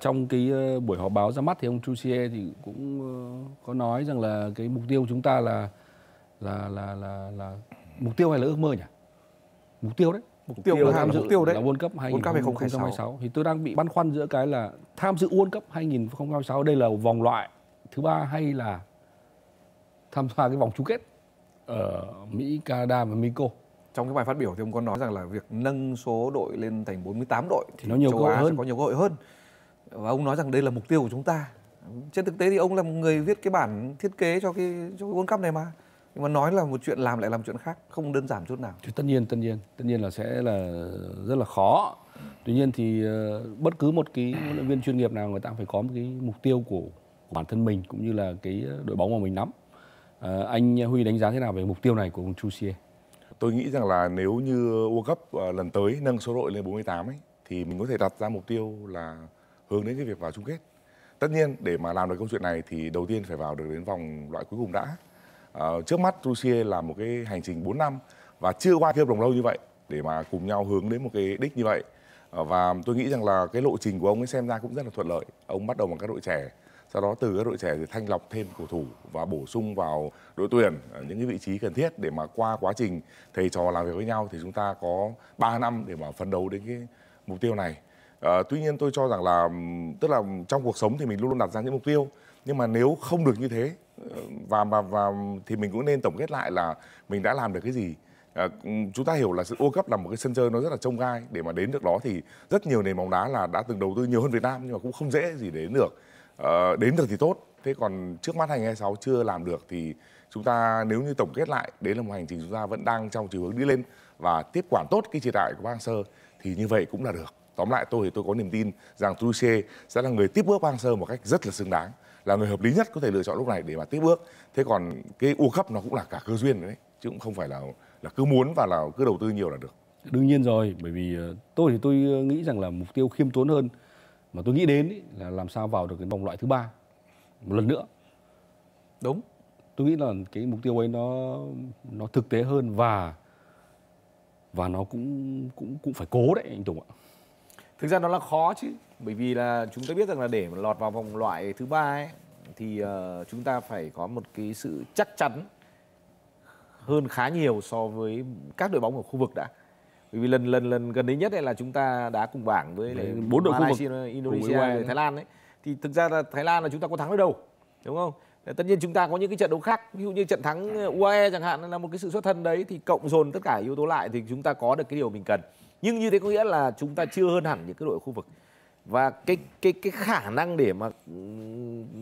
Trong cái ờ, buổi họp báo ra mắt thì ông Trussier thì cũng ờ, có nói rằng là cái mục tiêu chúng ta là là là là, là mục tiêu hay là ước mơ nhỉ? Mục tiêu đấy. Mục, mục tiêu là tham dự mục tiêu đấy. Là World Cup 2026. Thì tôi đang bị băn khoăn giữa cái là tham dự World Cup 2026 đây là vòng loại thứ ba hay là tham gia cái vòng chung kết ở Mỹ, Canada và Mexico. Trong cái bài phát biểu thì ông có nói rằng là việc nâng số đội lên thành 48 đội thì, thì nó nhiều cơ hội hơn. có nhiều cơ hội hơn và ông nói rằng đây là mục tiêu của chúng ta trên thực tế thì ông là một người viết cái bản thiết kế cho cái cho cái World Cup này mà nhưng mà nói là một chuyện làm lại làm chuyện khác không đơn giản chút nào thì tất nhiên tất nhiên tất nhiên là sẽ là rất là khó tuy nhiên thì ờ, bất cứ một cái huấn luyện viên chuyên nghiệp nào người ta cũng phải có một cái mục tiêu của, của bản thân mình cũng như là cái đội bóng mà mình nắm à, anh Huy đánh giá thế nào về mục tiêu này của ông Chu Xie? Tôi nghĩ rằng là nếu như World Cup ờ, lần tới nâng số đội lên 48 ấy thì mình có thể đặt ra mục tiêu là hướng đến cái việc vào chung kết tất nhiên để mà làm được câu chuyện này thì đầu tiên phải vào được đến vòng loại cuối cùng đã à, trước mắt Russia là một cái hành trình 4 năm và chưa qua kia đồng lâu như vậy để mà cùng nhau hướng đến một cái đích như vậy à, và tôi nghĩ rằng là cái lộ trình của ông ấy xem ra cũng rất là thuận lợi ông bắt đầu bằng các đội trẻ sau đó từ các đội trẻ thì thanh lọc thêm cầu thủ và bổ sung vào đội tuyển ờ, những cái vị trí cần thiết để mà qua quá trình thầy trò làm việc với nhau thì chúng ta có 3 năm để mà phấn đấu đến cái mục tiêu này à, tuy nhiên tôi cho rằng là tức là trong cuộc sống thì mình luôn luôn đặt ra những mục tiêu nhưng mà nếu không được như thế ờ, và và và thì mình cũng nên tổng kết lại là mình đã làm được cái gì à, chúng ta hiểu là sự World cấp là một cái sân chơi nó rất là trông gai để mà đến được đó thì rất nhiều nền bóng đá là đã từng đầu tư nhiều hơn Việt Nam nhưng mà cũng không dễ gì để đến được à, đến được thì tốt thế còn trước mắt 2026 chưa làm được thì chúng ta nếu như tổng kết lại đấy là một hành trình chúng ta vẫn đang trong chiều hướng đi lên và tiếp quản tốt cái triệt đại của Bang Sơ thì như vậy cũng là được tóm lại tôi thì tôi có niềm tin rằng Truche sẽ là người tiếp bước Park Hang-seo một cách rất là xứng đáng là người hợp lý nhất có thể lựa chọn lúc này để mà tiếp bước thế còn cái u cấp nó cũng là cả cơ duyên đấy chứ cũng không phải là là cứ muốn và là cứ đầu tư nhiều là được đương nhiên rồi bởi vì ờ, tôi thì tôi ờ, nghĩ rằng là mục tiêu khiêm tốn hơn mà tôi nghĩ đến ý, là làm sao vào được cái vòng loại thứ ba một lần nữa đúng tôi nghĩ là cái mục tiêu ấy nó nó thực tế hơn và và nó cũng cũng cũng phải cố đấy anh Tùng ạ thực ra nó là khó chứ bởi vì là chúng ta biết rằng là để lọt vào vòng loại thứ ba ấy thì uh, chúng ta phải có một cái sự chắc chắn hơn khá nhiều so với các đội bóng ở khu vực đã bởi vì lần lần lần gần đấy nhất ấy là chúng ta đã cùng bảng với bốn đội khu vực Indonesia với e Thái Lan ấy thì thực ra là Thái Lan là chúng ta có thắng ở đâu đúng không tất nhiên chúng ta có những cái trận đấu khác ví dụ như trận thắng UAE chẳng hạn là một cái sự xuất thân đấy thì cộng dồn tất cả yếu tố lại thì chúng ta có được cái điều mình cần nhưng như thế có nghĩa là chúng ta chưa hơn hẳn những cái đội khu vực và cái cái cái khả năng để mà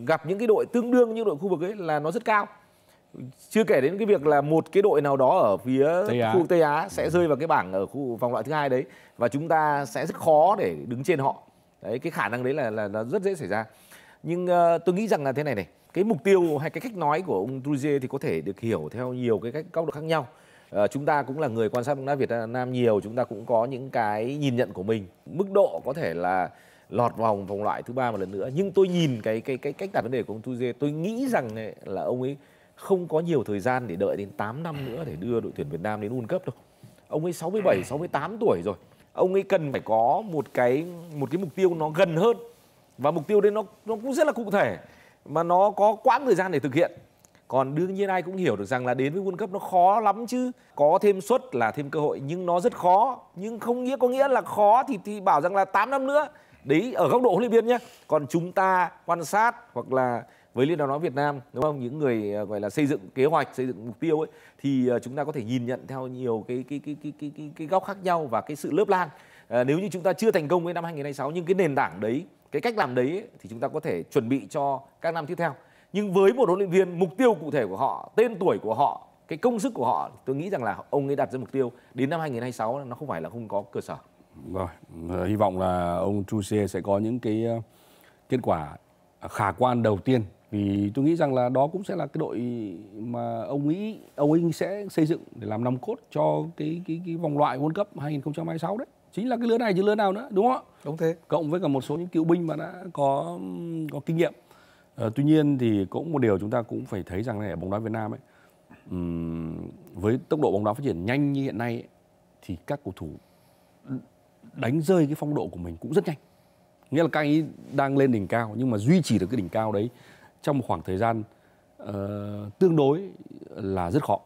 gặp những cái đội tương đương như đội khu vực ấy là nó rất cao chưa kể đến cái việc là một cái đội nào đó ở phía Tây khu Tây Á sẽ rơi vào cái bảng ở khu vòng loại thứ hai đấy và chúng ta sẽ rất khó để đứng trên họ đấy cái khả năng đấy là là, là rất dễ xảy ra nhưng uh, tôi nghĩ rằng là thế này này cái mục tiêu hay cái cách nói của ông Trujillo thì có thể được hiểu theo nhiều cái cách góc độ khác nhau Ờ, chúng ta cũng là người quan sát bóng đá Việt Nam nhiều chúng ta cũng có những cái nhìn nhận của mình mức độ có thể là lọt vòng vòng loại thứ ba một lần nữa nhưng tôi nhìn cái cái cái cách đặt vấn đề của ông Dê tôi nghĩ rằng này, là ông ấy không có nhiều thời gian để đợi đến 8 năm nữa để đưa đội tuyển Việt Nam đến World Cup đâu ông ấy 67 68 à. tuổi rồi ông ấy cần phải có một cái một cái mục tiêu nó gần hơn và mục tiêu đấy nó nó cũng rất là cụ thể mà nó có quãng thời gian để thực hiện còn đương nhiên ai cũng hiểu được rằng là đến với World Cup nó khó lắm chứ có thêm suất là thêm cơ hội nhưng nó rất khó nhưng không nghĩa có nghĩa là khó thì thì bảo rằng là 8 năm nữa đấy ở góc độ huấn luyện viên nhé còn chúng ta quan sát hoặc là với liên đoàn bóng Việt Nam đúng không những người ờ, gọi là xây dựng kế hoạch xây dựng mục tiêu ấy thì ờ, chúng ta có thể nhìn nhận theo nhiều cái cái cái cái cái cái, cái góc khác nhau và cái sự lớp lang à, nếu như chúng ta chưa thành công với năm 2026 nhưng cái nền tảng đấy cái cách làm đấy thì chúng ta có thể chuẩn bị cho các năm tiếp theo nhưng với một huấn luyện viên mục tiêu cụ thể của họ tên tuổi của họ cái công sức của họ tôi nghĩ rằng là ông ấy đặt ra mục tiêu đến năm 2026 nó không phải là không có cơ sở rồi ờ, hy vọng là ông Chu Xie sẽ có những cái ờ, kết quả khả quan đầu tiên vì tôi nghĩ rằng là đó cũng sẽ là cái đội mà ông nghĩ ông ấy sẽ xây dựng để làm nòng cốt cho cái cái cái vòng loại World Cup 2026 đấy chính là cái lứa này chứ lứa nào nữa đúng không ạ đúng thế cộng với cả một số những cựu binh mà đã có có kinh nghiệm Ờ, tuy nhiên thì cũng một điều chúng ta cũng phải thấy rằng này bóng đá Việt Nam ấy với tốc độ bóng đá phát triển nhanh như hiện nay ấy, thì các cầu thủ đánh rơi cái phong độ của mình cũng rất nhanh. Nghĩa là các anh ấy đang lên đỉnh cao nhưng mà duy trì được cái đỉnh cao đấy trong một khoảng thời gian uh, tương đối là rất khó.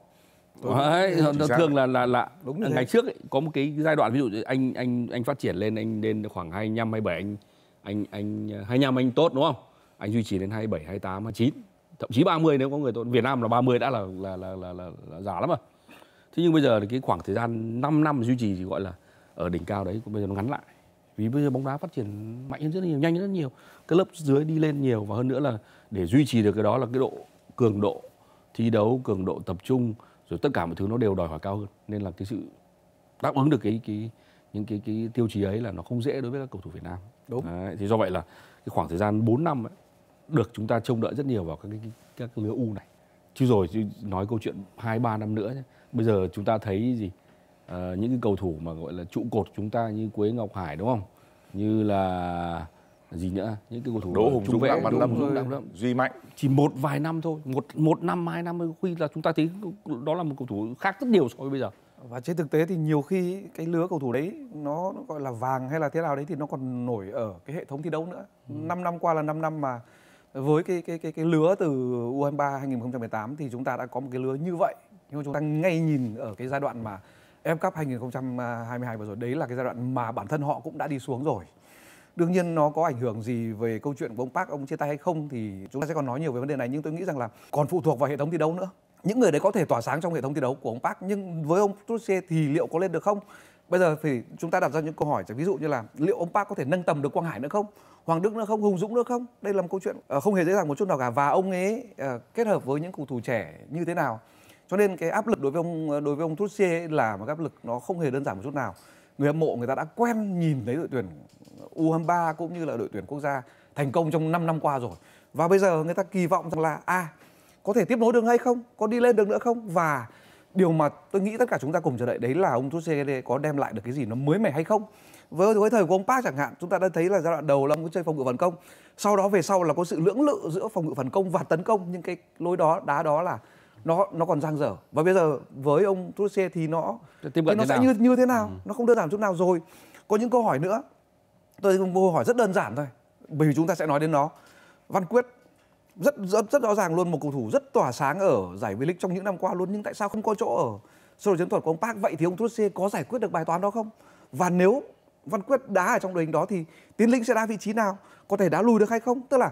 Đấy, thường là là là Đúng ngày thế. trước ấy, có một cái giai đoạn ví dụ anh anh anh phát triển lên anh lên khoảng 25 27 anh anh anh 25 anh tốt đúng không? anh duy trì đến 27, 28, 29 thậm chí 30 nếu có người tôi Việt Nam là 30 đã là là là là, là, là già lắm rồi. Thế nhưng bây giờ thì cái khoảng thời gian 5 năm duy trì thì gọi là ở đỉnh cao đấy bây giờ nó ngắn lại. Vì bây giờ bóng đá phát triển mạnh hơn rất nhiều, nhanh hơn rất nhiều. Cái lớp dưới đi lên nhiều và hơn nữa là để duy trì được cái đó là cái độ cường độ thi đấu, cường độ tập trung rồi tất cả mọi thứ nó đều đòi hỏi cao hơn. Nên là cái sự đáp ứng được cái cái những cái cái tiêu chí ấy là nó không dễ đối với các cầu thủ Việt Nam. Đúng. Đấy, thì do vậy là cái khoảng thời gian 4 năm ấy được chúng ta trông đợi rất nhiều vào các cái các lứa U này. Chứ rồi nói câu chuyện 2 3 năm nữa nhé. Bây giờ chúng ta thấy gì? À, những cái cầu thủ mà gọi là trụ cột chúng ta như Quế Ngọc Hải đúng không? Như là gì nữa những cái cầu thủ đỗ hùng dũng đặng văn lâm duy mạnh chỉ một vài năm thôi một một năm hai năm khi là chúng ta thấy đó là một cầu thủ khác rất nhiều so với bây giờ và trên thực tế thì nhiều khi cái lứa cầu thủ đấy nó gọi là vàng hay là thế nào đấy thì nó còn nổi ở cái hệ thống thi đấu nữa ừ. 5 năm qua là 5 năm mà với cái cái cái cái lứa từ U23 2018 thì chúng ta đã có một cái lứa như vậy nhưng mà chúng ta ngay nhìn ở cái giai đoạn mà F Cup 2022 vừa rồi đấy là cái giai đoạn mà bản thân họ cũng đã đi xuống rồi đương nhiên nó có ảnh hưởng gì về câu chuyện của ông Park ông chia tay hay không thì chúng ta sẽ còn nói nhiều về vấn đề này nhưng tôi nghĩ rằng là còn phụ thuộc vào hệ thống thi đấu nữa những người đấy có thể tỏa sáng trong hệ thống thi đấu của ông Park nhưng với ông Tuchel thì liệu có lên được không bây giờ thì chúng ta đặt ra những câu hỏi chẳng ví dụ như là liệu ông park có thể nâng tầm được quang hải nữa không hoàng đức nữa không hùng dũng nữa không đây là một câu chuyện ờ, không hề dễ dàng một chút nào cả và ông ấy ờ, kết hợp với những cầu thủ trẻ như thế nào cho nên cái áp lực đối với ông ờ, đối với ông Thút Xê là một áp lực nó không hề đơn giản một chút nào người hâm mộ người ta đã quen nhìn thấy đội tuyển U23 cũng như là đội tuyển quốc gia thành công trong 5 năm qua rồi và bây giờ người ta kỳ vọng rằng là a à, có thể tiếp nối được hay không có đi lên được nữa không và điều mà tôi nghĩ tất cả chúng ta cùng chờ đợi đấy là ông Tuchel có đem lại được cái gì nó mới mẻ hay không với cái thời của ông Park chẳng hạn chúng ta đã thấy là giai đoạn đầu là ông chơi phòng ngự phản công sau đó về sau là có sự lưỡng lự giữa phòng ngự phản công và tấn công nhưng cái lối đó đá đó là nó nó còn dang dở và bây giờ với ông Tuchel thì nó thì nó sẽ như như thế nào ừ. nó không đơn giản chút nào rồi có những câu hỏi nữa tôi một câu hỏi rất đơn giản thôi bởi vì chúng ta sẽ nói đến nó Văn Quyết rất rất rất rõ ràng luôn một cầu thủ rất tỏa sáng ở giải V-League trong những năm qua luôn nhưng tại sao không có chỗ ở sơ đồ chiến thuật của ông Park vậy thì ông Trossé có giải quyết được bài toán đó không và nếu Văn Quyết đá ở trong đội hình đó thì Tiến Linh sẽ đá vị trí nào có thể đá lùi được hay không tức là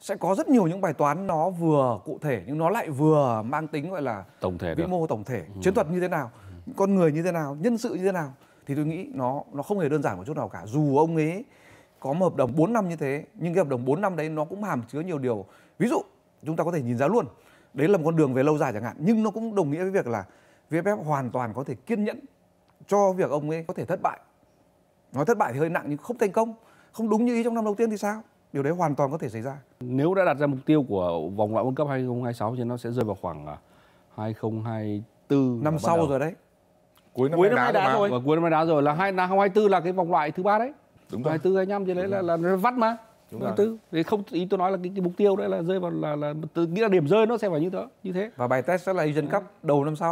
sẽ có rất nhiều những bài toán nó vừa cụ thể nhưng nó lại vừa mang tính gọi là tổng thể vĩ mô tổng thể ừ. chiến thuật như thế nào con người như thế nào nhân sự như thế nào thì tôi nghĩ nó nó không hề đơn giản một chút nào cả dù ông ấy có một hợp đồng 4 năm như thế nhưng cái hợp đồng 4 năm đấy nó cũng hàm chứa nhiều điều ví dụ chúng ta có thể nhìn ra luôn đấy là một con đường về lâu dài chẳng hạn nhưng nó cũng đồng nghĩa với việc là vff hoàn toàn có thể kiên nhẫn cho việc ông ấy có thể thất bại nói thất bại thì hơi nặng nhưng không thành công không đúng như ý trong năm đầu tiên thì sao điều đấy hoàn toàn có thể xảy ra nếu đã đặt ra mục tiêu của vòng loại world cup 2026 thì nó sẽ rơi vào khoảng 2024 à, năm sau rồi đấy cuối năm, cuối năm đá, đá rồi, rồi. Vâng. cuối năm đá rồi là hai năm 2024 là cái vòng loại thứ ba đấy đúng rồi 24 25 thì đấy là, là vắt mà Đúng rồi. tư thì không ý tôi nói là cái, cái mục tiêu đấy là rơi vào là là tôi nghĩ là điểm rơi nó sẽ phải như thế như thế và bài test sẽ là Asian ừ. Cup đầu năm sau